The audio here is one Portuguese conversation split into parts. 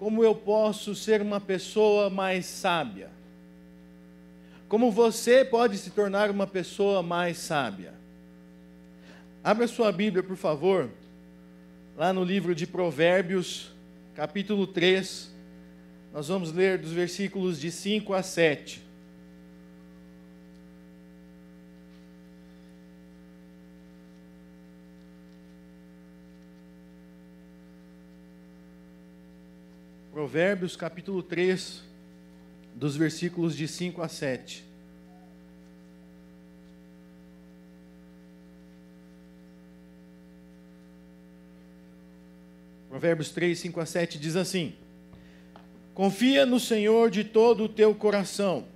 Como eu posso ser uma pessoa mais sábia? Como você pode se tornar uma pessoa mais sábia? Abra sua Bíblia, por favor, lá no livro de Provérbios, capítulo 3. Nós vamos ler dos versículos de 5 a 7. Provérbios capítulo 3, dos versículos de 5 a 7. Provérbios 3, 5 a 7 diz assim: Confia no Senhor de todo o teu coração,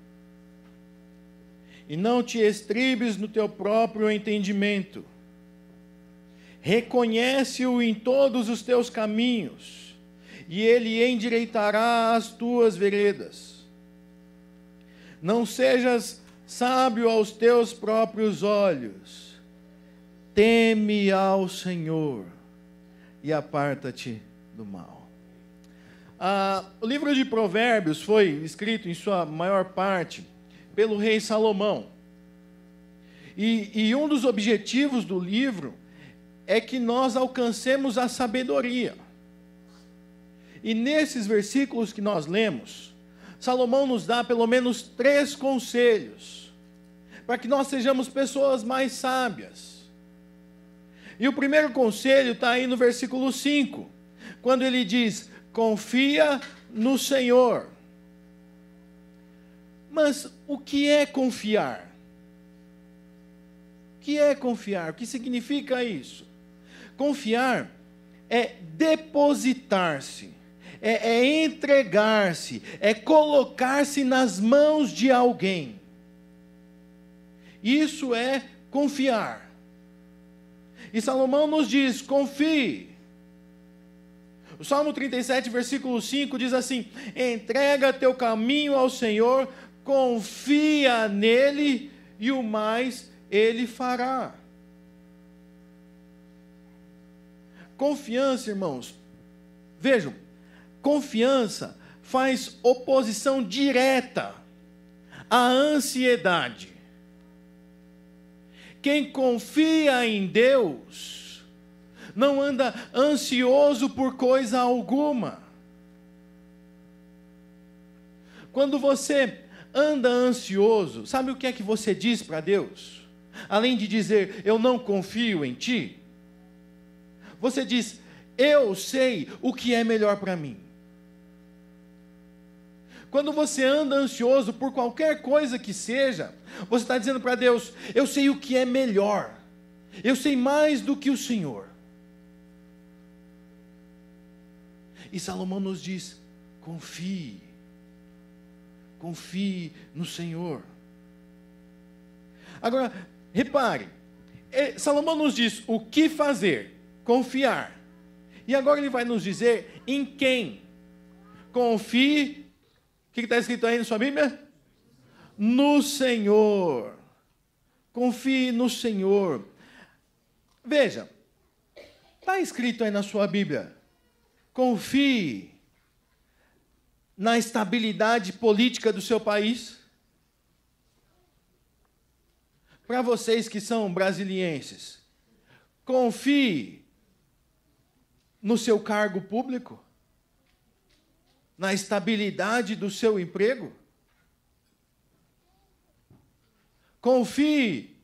e não te estribes no teu próprio entendimento. Reconhece-o em todos os teus caminhos e ele endireitará as tuas veredas. Não sejas sábio aos teus próprios olhos, teme ao Senhor e aparta-te do mal. Ah, o livro de Provérbios foi escrito, em sua maior parte, pelo rei Salomão. E, e um dos objetivos do livro é que nós alcancemos a sabedoria. E nesses versículos que nós lemos, Salomão nos dá pelo menos três conselhos para que nós sejamos pessoas mais sábias. E o primeiro conselho está aí no versículo 5, quando ele diz: Confia no Senhor. Mas o que é confiar? O que é confiar? O que significa isso? Confiar é depositar-se é, é entregar-se, é colocar-se nas mãos de alguém. Isso é confiar. E Salomão nos diz: confie. O Salmo 37, versículo 5 diz assim: entrega teu caminho ao Senhor, confia nele e o mais ele fará. Confiança, irmãos. Vejam, confiança faz oposição direta à ansiedade. Quem confia em Deus não anda ansioso por coisa alguma. Quando você anda ansioso, sabe o que é que você diz para Deus? Além de dizer, eu não confio em ti, você diz, eu sei o que é melhor para mim. Quando você anda ansioso por qualquer coisa que seja, você está dizendo para Deus: Eu sei o que é melhor, eu sei mais do que o Senhor. E Salomão nos diz: confie, confie no Senhor. Agora, repare, é, Salomão nos diz o que fazer, confiar. E agora ele vai nos dizer em quem. Confie o que está escrito aí na sua Bíblia? No Senhor. Confie no Senhor. Veja, está escrito aí na sua Bíblia. Confie na estabilidade política do seu país. Para vocês que são brasilienses, confie no seu cargo público na estabilidade do seu emprego? Confie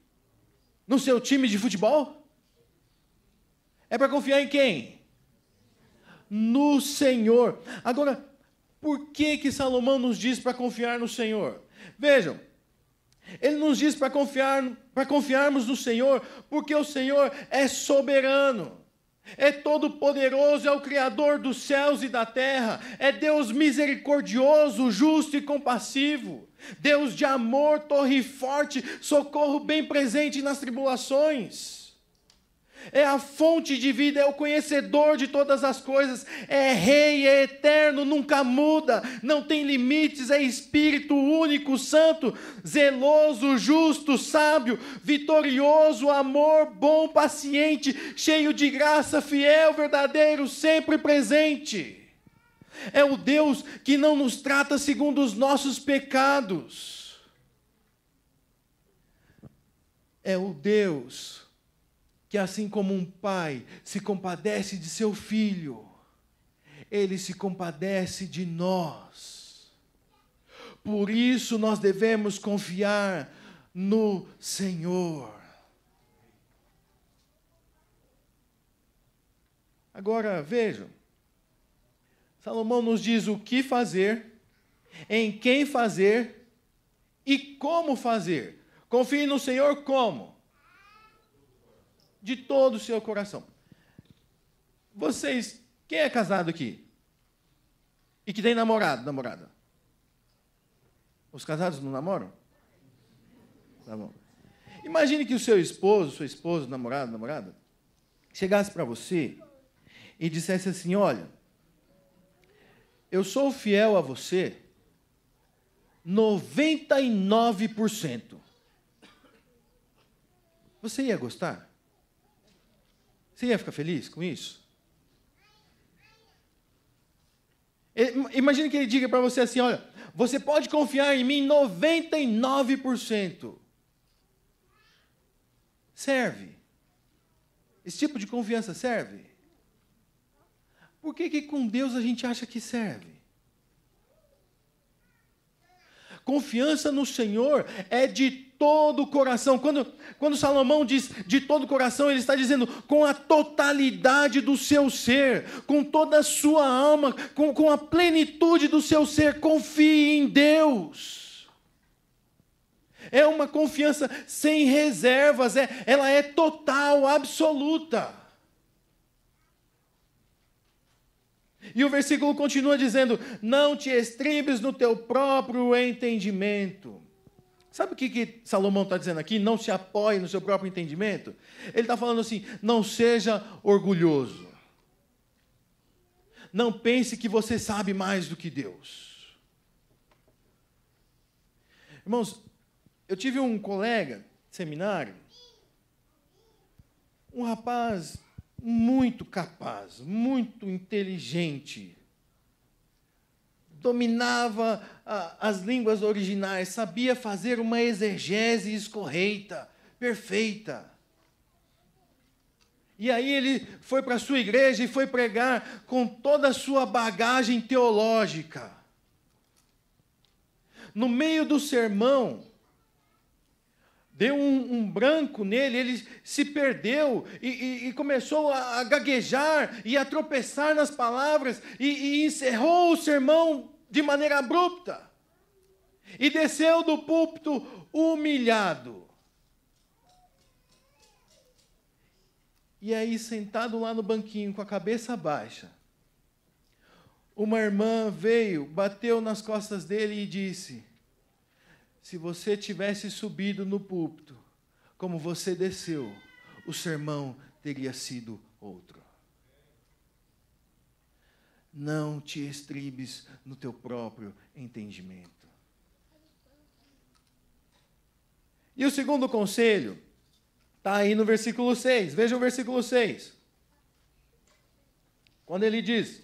no seu time de futebol? É para confiar em quem? No Senhor. Agora, por que que Salomão nos diz para confiar no Senhor? Vejam, ele nos diz para confiar, para confiarmos no Senhor, porque o Senhor é soberano é todo-poderoso, é o Criador dos céus e da terra, é Deus misericordioso, justo e compassivo, Deus de amor, torre forte, socorro bem presente nas tribulações é a fonte de vida, é o conhecedor de todas as coisas, é Rei, é eterno, nunca muda, não tem limites, é Espírito único, santo, zeloso, justo, sábio, vitorioso, amor, bom, paciente, cheio de graça, fiel, verdadeiro, sempre presente. É o Deus que não nos trata segundo os nossos pecados. É o Deus que, assim como um pai se compadece de seu filho, ele se compadece de nós. Por isso nós devemos confiar no Senhor. Agora vejam, Salomão nos diz o que fazer, em quem fazer e como fazer. Confie no Senhor como? de todo o seu coração. Vocês, quem é casado aqui? E que tem namorado, namorada? Os casados não namoram? Tá bom. Imagine que o seu esposo, sua esposa, namorado, namorada, chegasse para você e dissesse assim: Olha, eu sou fiel a você 99%. Você ia gostar? Você ia ficar feliz com isso? Imagina que ele diga para você assim: olha, você pode confiar em mim 99%. Serve. Esse tipo de confiança serve? Por que, que com Deus a gente acha que serve? Confiança no Senhor é de todo o coração. Quando, quando Salomão diz de todo o coração, ele está dizendo com a totalidade do seu ser, com toda a sua alma, com, com a plenitude do seu ser. Confie em Deus. É uma confiança sem reservas, é, ela é total, absoluta. E o versículo continua dizendo: Não te estribes no teu próprio entendimento Sabe o que, que Salomão está dizendo aqui? Não se apoie no seu próprio entendimento. Ele está falando assim: não seja orgulhoso. Não pense que você sabe mais do que Deus. Irmãos, eu tive um colega, seminário, um rapaz muito capaz, muito inteligente, dominava as línguas originais, sabia fazer uma exegese correta, perfeita. E aí ele foi para a sua igreja e foi pregar com toda a sua bagagem teológica. No meio do sermão, deu um, um branco nele, ele se perdeu e, e, e começou a, a, gaguejar e a tropeçar nas palavras e, e encerrou o sermão de maneira abrupta e desceu do púlpito humilhado. E aí, sentado lá no banquinho, com a cabeça baixa, uma irmã veio, bateu nas costas dele e disse: Se você tivesse subido no púlpito, como você desceu, o sermão teria sido outro não te estribes no teu próprio entendimento. E o segundo conselho está aí no versículo 6. Veja o versículo 6. Quando ele diz: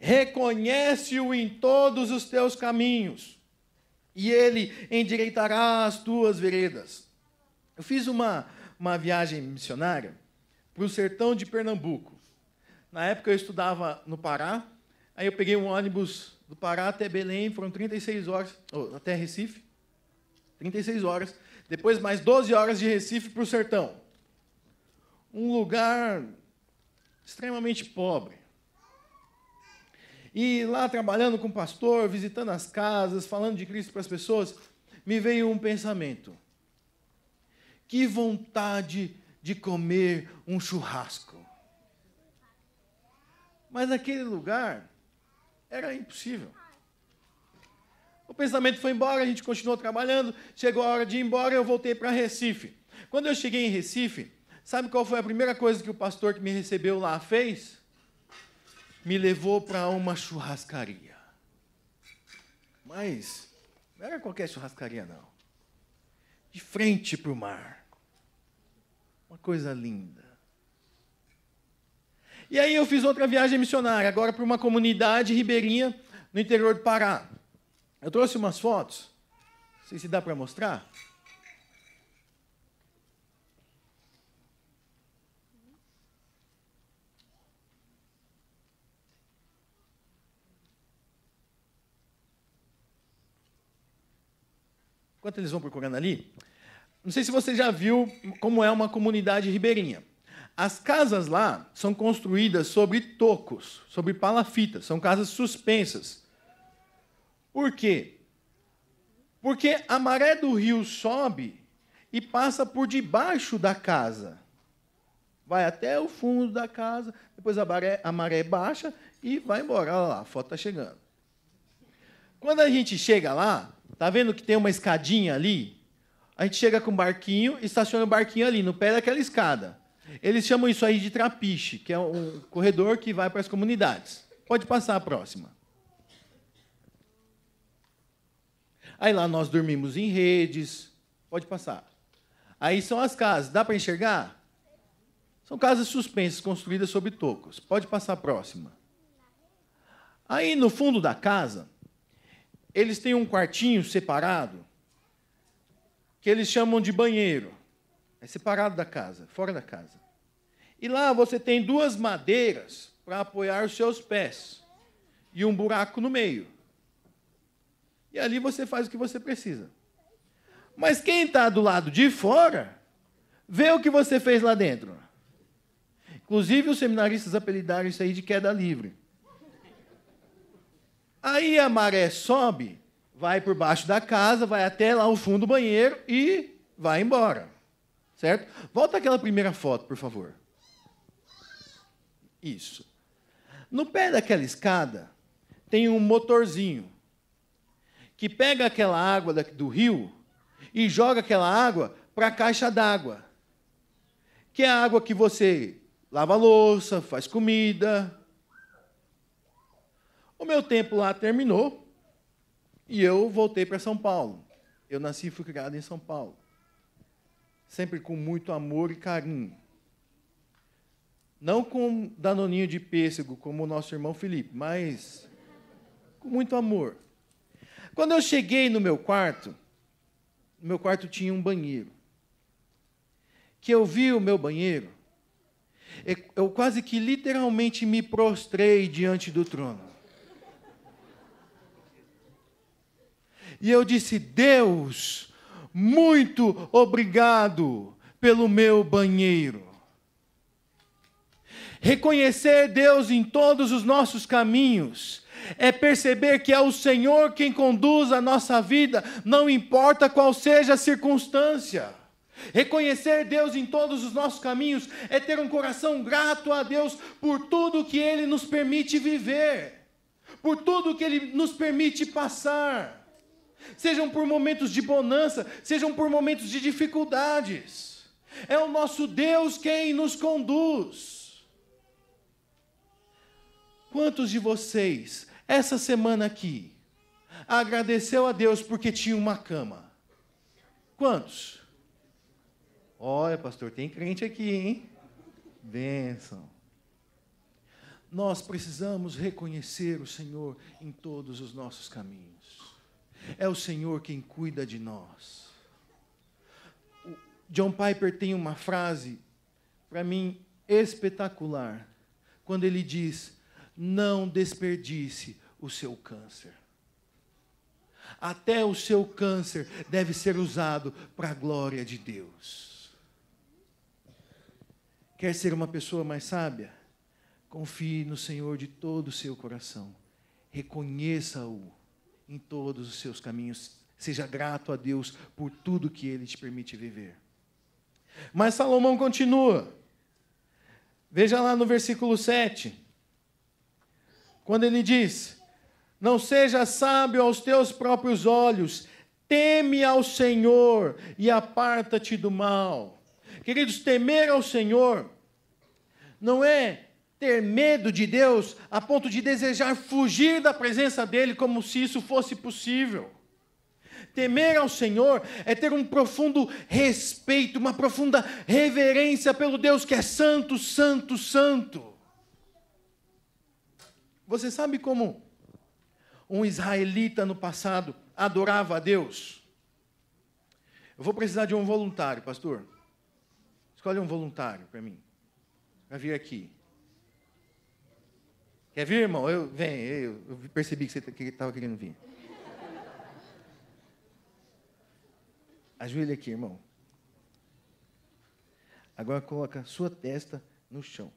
Reconhece-o em todos os teus caminhos, e ele endireitará as tuas veredas. Eu fiz uma, uma viagem missionária para o sertão de Pernambuco. Na época eu estudava no Pará, aí eu peguei um ônibus do Pará até Belém, foram 36 horas, ou, até Recife, 36 horas. Depois mais 12 horas de Recife para o sertão. Um lugar extremamente pobre. E lá trabalhando com o pastor, visitando as casas, falando de Cristo para as pessoas, me veio um pensamento. Que vontade de comer um churrasco. Mas naquele lugar era impossível. O pensamento foi embora, a gente continuou trabalhando. Chegou a hora de ir embora, eu voltei para Recife. Quando eu cheguei em Recife, sabe qual foi a primeira coisa que o pastor que me recebeu lá fez? Me levou para uma churrascaria. Mas não era qualquer churrascaria, não. De frente para o mar. Uma coisa linda. E aí eu fiz outra viagem missionária, agora para uma comunidade ribeirinha no interior do Pará. Eu trouxe umas fotos. Não sei se dá para mostrar. Enquanto eles vão procurando ali, não sei se você já viu como é uma comunidade ribeirinha. As casas lá são construídas sobre tocos, sobre palafitas, são casas suspensas. Por quê? Porque a maré do rio sobe e passa por debaixo da casa. Vai até o fundo da casa, depois a maré, a maré baixa e vai embora. Olha lá, a foto está chegando. Quando a gente chega lá, tá vendo que tem uma escadinha ali? A gente chega com o barquinho, estaciona o barquinho ali, no pé daquela escada. Eles chamam isso aí de trapiche, que é um corredor que vai para as comunidades. Pode passar a próxima. Aí lá nós dormimos em redes. Pode passar. Aí são as casas. Dá para enxergar? São casas suspensas construídas sobre tocos. Pode passar a próxima. Aí no fundo da casa, eles têm um quartinho separado que eles chamam de banheiro. É separado da casa, fora da casa. E lá você tem duas madeiras para apoiar os seus pés e um buraco no meio. E ali você faz o que você precisa. Mas quem está do lado de fora, vê o que você fez lá dentro. Inclusive, os seminaristas apelidaram isso aí de queda livre. Aí a maré sobe, vai por baixo da casa, vai até lá o fundo do banheiro e vai embora. Certo? Volta aquela primeira foto, por favor. Isso. No pé daquela escada tem um motorzinho que pega aquela água do rio e joga aquela água para a caixa d'água, que é a água que você lava louça, faz comida. O meu tempo lá terminou e eu voltei para São Paulo. Eu nasci e fui criado em São Paulo. Sempre com muito amor e carinho. Não com danoninho de pêssego, como o nosso irmão Felipe, mas com muito amor. Quando eu cheguei no meu quarto, no meu quarto tinha um banheiro. Que eu vi o meu banheiro, eu quase que literalmente me prostrei diante do trono. E eu disse: Deus, muito obrigado pelo meu banheiro. Reconhecer Deus em todos os nossos caminhos é perceber que é o Senhor quem conduz a nossa vida, não importa qual seja a circunstância. Reconhecer Deus em todos os nossos caminhos é ter um coração grato a Deus por tudo que Ele nos permite viver, por tudo que Ele nos permite passar. Sejam por momentos de bonança, sejam por momentos de dificuldades. É o nosso Deus quem nos conduz. Quantos de vocês, essa semana aqui, agradeceu a Deus porque tinha uma cama? Quantos? Olha, pastor, tem crente aqui, hein? Benção. Nós precisamos reconhecer o Senhor em todos os nossos caminhos. É o Senhor quem cuida de nós. O John Piper tem uma frase, para mim, espetacular, quando ele diz: não desperdice o seu câncer. Até o seu câncer deve ser usado para a glória de Deus. Quer ser uma pessoa mais sábia? Confie no Senhor de todo o seu coração. Reconheça-o em todos os seus caminhos. Seja grato a Deus por tudo que ele te permite viver. Mas Salomão continua. Veja lá no versículo 7 quando ele diz: Não seja sábio aos teus próprios olhos, teme ao Senhor e aparta-te do mal. Queridos, temer ao Senhor não é ter medo de Deus a ponto de desejar fugir da presença dele como se isso fosse possível. Temer ao Senhor é ter um profundo respeito, uma profunda reverência pelo Deus que é santo, santo, santo. Você sabe como um israelita no passado adorava a Deus? Eu vou precisar de um voluntário, pastor. Escolhe um voluntário para mim, para vir aqui. Quer vir, irmão? Eu, vem, eu, percebi que você tá, estava querendo vir. Ajoelha aqui, irmão. Agora coloca sua testa no chão.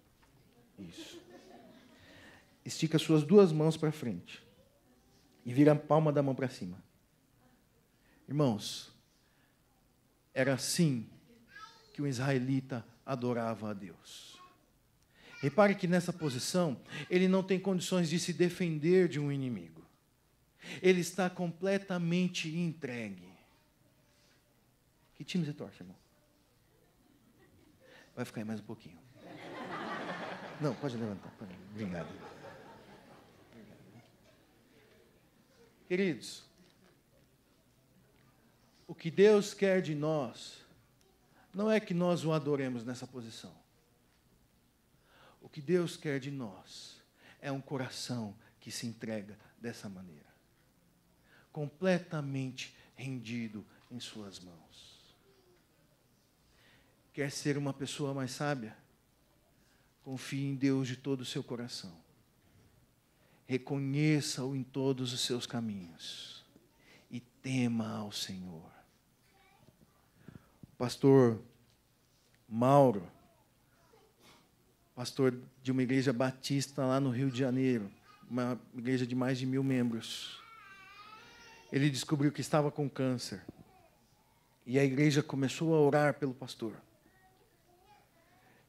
Isso estica suas duas mãos para frente e vira a palma da mão para cima. Irmãos, era assim que o israelita adorava a Deus. Repare que nessa posição ele não tem condições de se defender de um inimigo. Ele está completamente entregue. Que time você torce, irmão? Vai ficar aí mais um pouquinho. Não, pode levantar. Pode. Obrigado. Queridos, o que Deus quer de nós não é que nós o adoremos nessa posição. O que Deus quer de nós é um coração que se entrega dessa maneira, completamente rendido em Suas mãos. Quer ser uma pessoa mais sábia? Confie em Deus de todo o seu coração reconheça-o em todos os seus caminhos e tema ao Senhor. Pastor Mauro, pastor de uma igreja batista lá no Rio de Janeiro, uma igreja de mais de mil membros. Ele descobriu que estava com câncer. E a igreja começou a orar pelo pastor.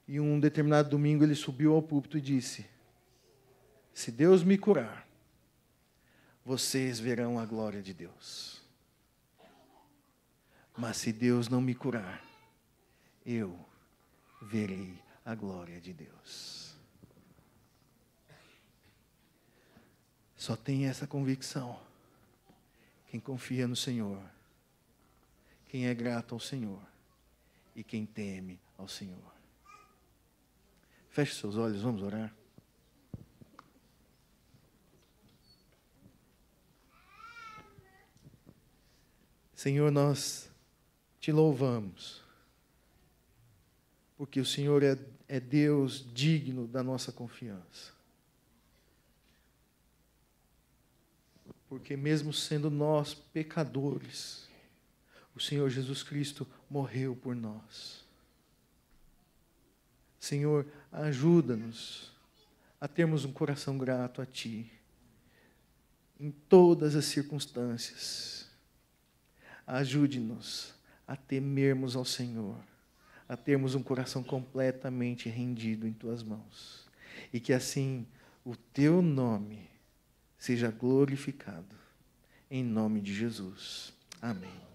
E um determinado domingo ele subiu ao púlpito e disse: se Deus me curar, vocês verão a glória de Deus. Mas se Deus não me curar, eu verei a glória de Deus. Só tem essa convicção quem confia no Senhor, quem é grato ao Senhor e quem teme ao Senhor. Feche seus olhos, vamos orar. Senhor, nós te louvamos, porque o Senhor é, é Deus digno da nossa confiança. Porque, mesmo sendo nós pecadores, o Senhor Jesus Cristo morreu por nós. Senhor, ajuda-nos a termos um coração grato a Ti, em todas as circunstâncias. Ajude-nos a temermos ao Senhor, a termos um coração completamente rendido em tuas mãos. E que assim o teu nome seja glorificado. Em nome de Jesus. Amém.